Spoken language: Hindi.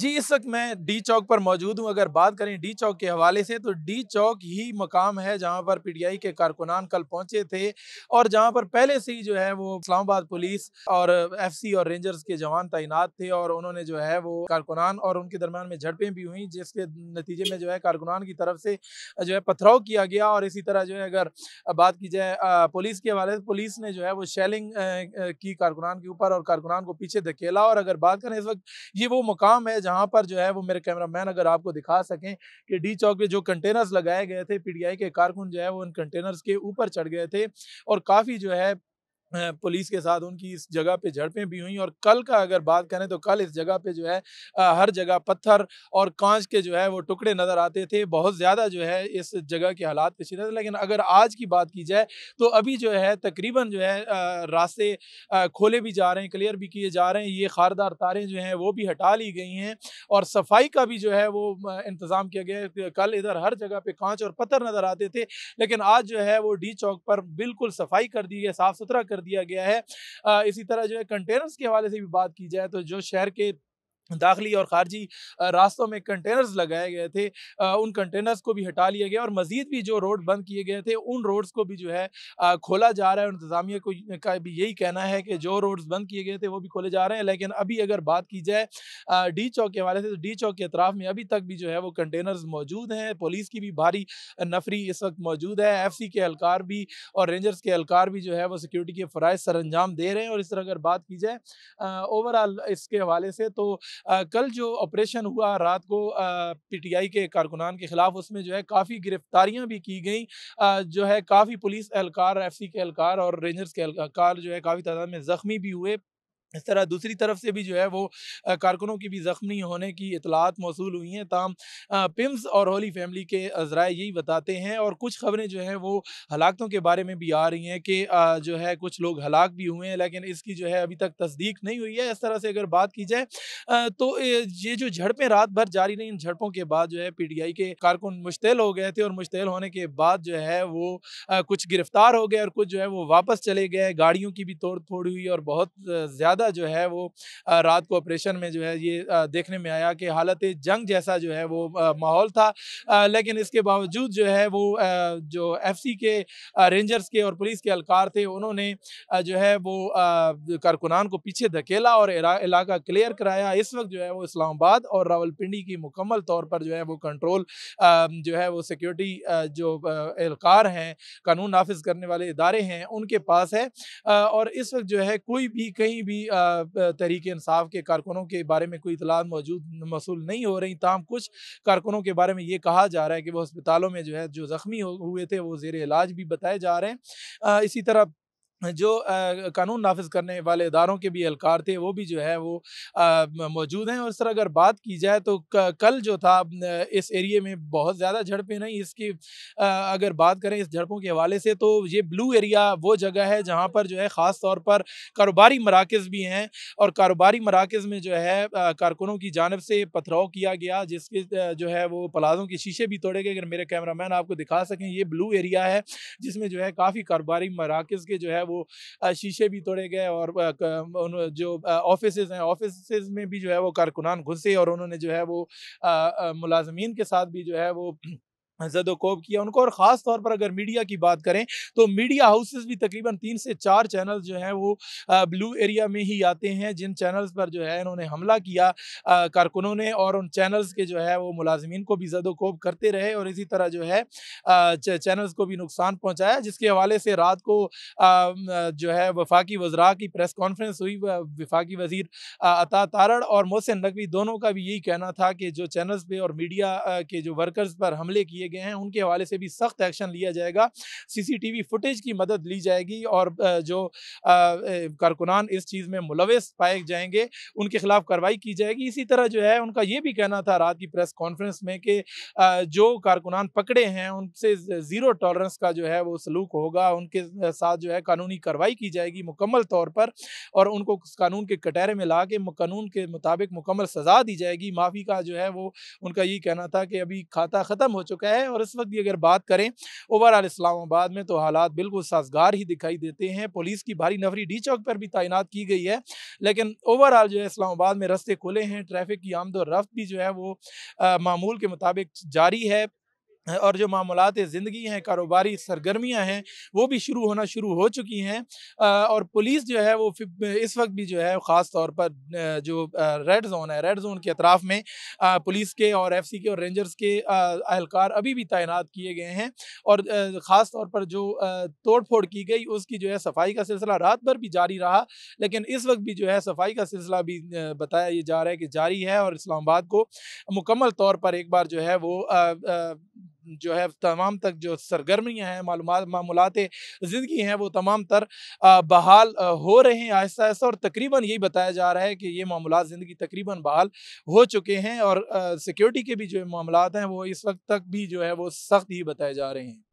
जी इस वक्त मैं डी चौक पर मौजूद हूं अगर बात करें डी चौक के हवाले से तो डी चौक ही मकाम है जहां पर पीटीआई के कारकुनान कल पहुंचे थे और जहां पर पहले से ही जो है वो इस्लामाबाद पुलिस और एफसी और रेंजर्स के जवान तैनात थे और उन्होंने जो है वो कारकुनान और उनके दरमियान में झड़पें भी हुई जिसके नतीजे में जो है कारकुनान की तरफ से जो है पथराव किया गया और इसी तरह जो है अगर बात की जाए पुलिस के हवाले से पुलिस ने जो है वो शेलिंग की कारकुनान के ऊपर और कारकुनान को पीछे धकेला और अगर बात करें इस वक्त ये वो मकाम है जहां पर जो है वो मेरे कैमरा मैन अगर आपको दिखा सकें कि डी चौक पे जो कंटेनर्स लगाए गए थे पीडीआई के कारकुन जो है वो उन कंटेनर्स के ऊपर चढ़ गए थे और काफ़ी जो है पुलिस के साथ उनकी इस जगह पे झड़पें भी हुई और कल का अगर बात करें तो कल इस जगह पे जो है हर जगह पत्थर और कांच के जो है वो टुकड़े नज़र आते थे बहुत ज़्यादा जो है इस जगह के हालात पे थे लेकिन अगर आज की बात की जाए तो अभी जो है तकरीबन जो है रास्ते खोले भी जा रहे हैं क्लियर भी किए जा रहे हैं ये खारदार तारें जो हैं वो भी हटा ली गई हैं और सफाई का भी जो है वो इंतज़ाम किया गया है कल इधर हर जगह पर कांच और पत्थर नज़र आते थे लेकिन आज जो है वो डी चौक पर बिल्कुल सफाई कर दी गई साफ़ सुथरा कर कर दिया गया है इसी तरह जो है कंटेनर्स के हवाले से भी बात की जाए तो जो शहर के दाखिली और खारजी रास्तों में कंटेनर्स लगाए गए थे उन कंटेनर्स को भी हटा लिया गया और मज़ीद भी जो रोड बंद किए गए थे उन रोड्स को भी जो है खोला जा रहा है इंतज़ामिया को का भी यही कहना है कि जो रोड्स बंद किए गए थे वो भी खोले जा रहे हैं लेकिन अभी अगर बात की जाए डी चौक के हवाले से तो डी चौक के अतराफ़ में अभी तक भी जो है वो कंटेनर्स मौजूद हैं पुलिस की भी भारी नफरी इस वक्त मौजूद है एफ सी के अहलकार भी और रेंजर्स के अहलकार भी जो है वो सिक्योरिटी के फ़रज़ सर अंजाम दे रहे हैं और इस तरह अगर बात की जाए ओवरऑल इसके हवाले से तो कल जो ऑपरेशन हुआ रात को पीटीआई के कारकुनान के ख़िलाफ़ उसमें जो है काफ़ी गिरफ्तारियां भी की गई जो है काफ़ी पुलिस एहलकार एफ के एहलकार और रेंजर्स के एहलकार जो है काफ़ी तादाद में ज़ख्मी भी हुए इस तरह दूसरी तरफ से भी जो है वो कारकुनों की भी ज़ख्मी होने की इतलात मौसू हुई हैं तमाम पिम्स और होली फैमिली के ज़रा यही बताते हैं और कुछ खबरें जो हैं वो हलाकतों के बारे में भी आ रही हैं कि जो है कुछ लोग हलाक भी हुए हैं लेकिन इसकी जो है अभी तक तस्दीक नहीं हुई है इस तरह से अगर बात की जाए तो ये जो झड़पें रात भर जारी रही इन झड़पों के बाद जो है पी टी आई के कारकुन मुश्तल हो गए थे और मुश्तैल होने के बाद जो है वो कुछ गिरफ़्तार हो गए और कुछ जो है वो वापस चले गए गाड़ियों की भी तोड़ फोड़ हुई और बहुत ज़्यादा ज़्यादा जो है वो रात को ऑपरेशन में जो है ये देखने में आया कि हालत जंग जैसा जो है वो माहौल था लेकिन इसके बावजूद जो है वो जो एफ के रेंजर्स के और पुलिस के अलकार थे उन्होंने जो है वो कारकुनान को पीछे धकेला और इलाका क्लियर कराया इस वक्त जो है वो इस्लामाबाद और रावलपिंडी की मुकम्मल तौर पर जो है वो कंट्रोल जो है वो सिक्योरिटी जो अलकार हैं कानून नाफिज करने वाले इदारे हैं उनके पास है और इस वक्त जो है कोई भी कहीं भी तहरीक इंसाफ के कारकुनों के बारे में कोई इतलात मौजूद मौसू नहीं हो रही तमाम कुछ कारकुनों के बारे में ये कहा जा रहा है कि वह अस्पतालों में जो है जो ज़ख्मी हुए थे वो जेर इलाज भी बताए जा रहे हैं इसी तरह जो आ, कानून नाफिज करने वाले इदारों के भी एहलकार थे वो भी जो है वो मौजूद हैं और इस तरह अगर बात की जाए तो कल जो था इस एरिए में बहुत ज़्यादा झड़पें नहीं इसकी आ, अगर बात करें इस झड़पों के हवाले से तो ये ब्लू एरिया वो जगह है जहाँ पर जो है ख़ास तौर पर कारोबारी मराकज़ भी हैं और कारोबारी मराकज़ में जो है कारकुनों की जानब से पथराव किया गया जिसके जो है वो प्लाजों के शीशे भी तोड़े गए अगर मेरे कैमरा मैन आपको दिखा सकें ये ब्लू एरिया है जिसमें जो है काफ़ी कारोबारी मराकज़ के जो है वो शीशे भी तोड़े गए और जो ऑफिस हैं ऑफिस में भी जो है वो कारकुनान घुसे और उन्होंने जो है वो मुलाजमीन के साथ भी जो है वो जद कोब किया उनको और ख़ास तौर पर अगर मीडिया की बात करें तो मीडिया हाउसेस भी तकरीबन तीन से चार चैनल जो हैं वो ब्लू एरिया में ही आते हैं जिन चैनल्स पर जो है इन्होंने हमला किया कारकुनों ने और उन चैनल्स के जो है वो मुलाजमीन को भी जद वकोब करते रहे और इसी तरह जो है चैनल्स को भी नुकसान पहुँचाया जिसके हवाले से रात को जो है वफाकी वजरा की प्रेस कॉन्फ्रेंस हुई वफाकी वजीर अता तारड़ और मोहसिन नकवी दोनों का भी यही कहना था कि जो चैनल्स पर और मीडिया के जो वर्कर्स पर हमले किए किए गए हैं उनके हवाले से भी सख्त एक्शन लिया जाएगा सीसीटीवी फुटेज की मदद ली जाएगी और जो कारकुनान इस चीज़ में मुलविस पाए जाएंगे उनके खिलाफ कार्रवाई की जाएगी इसी तरह जो है उनका ये भी कहना था रात की प्रेस कॉन्फ्रेंस में कि जो कारकुनान पकड़े हैं उनसे ज़ीरो टॉलरेंस का जो है वो सलूक होगा उनके साथ जो है कानूनी कार्रवाई की जाएगी मुकम्मल तौर पर और उनको कानून के कटहरे में ला के कानून के मुताबिक मुकम्मल सजा दी जाएगी माफ़ी का जो है वो उनका यही कहना था कि अभी खाता ख़त्म हो चुका है है और इस वक्त की अगर बात करें ओवरऑल इस्लामाबाद में तो हालात बिल्कुल साजगार ही दिखाई देते हैं पुलिस की भारी नफरी डी चौक पर भी तैनात की गई है लेकिन ओवरऑल जो है इस्लामाबाद में रस्ते खुले हैं ट्रैफिक की आमदोरफ्त रफ्त भी जो है वो मामूल के मुताबिक जारी है और जो मामलात ज़िंदगी हैं कारोबारी सरगर्मियां हैं वो भी शुरू होना शुरू हो चुकी हैं और पुलिस जो है वो इस वक्त भी जो है ख़ास तौर पर जो रेड जोन है रेड जोन के अतराफ़ में पुलिस के और एफ के और रेंजर्स के अहलकार अभी भी तैनात किए गए हैं और ख़ास तौर पर जो तोड़ फोड़ की गई उसकी जो है सफाई का सिलसिला रात भर भी जारी रहा लेकिन इस वक्त भी जो है सफाई का सिलसिला भी बताया ये जा रहा है कि जारी है और इस्लामाबाद को मुकम्मल तौर पर एक बार जो है वो जो है तमाम तक जो सरगर्मियाँ हैं मालूम मामूलत ज़िंदगी हैं वो तमाम तर बहाल हो रहे हैं आहिस्ता आहिस्ता और तकरीबन यही बताया जा रहा है कि ये मामला ज़िंदगी तकरीबन बहाल हो चुके हैं और सिक्योरिटी के भी जो मामला हैं वो इस वक्त तक भी जो है वो सख्त ही बताए जा रहे हैं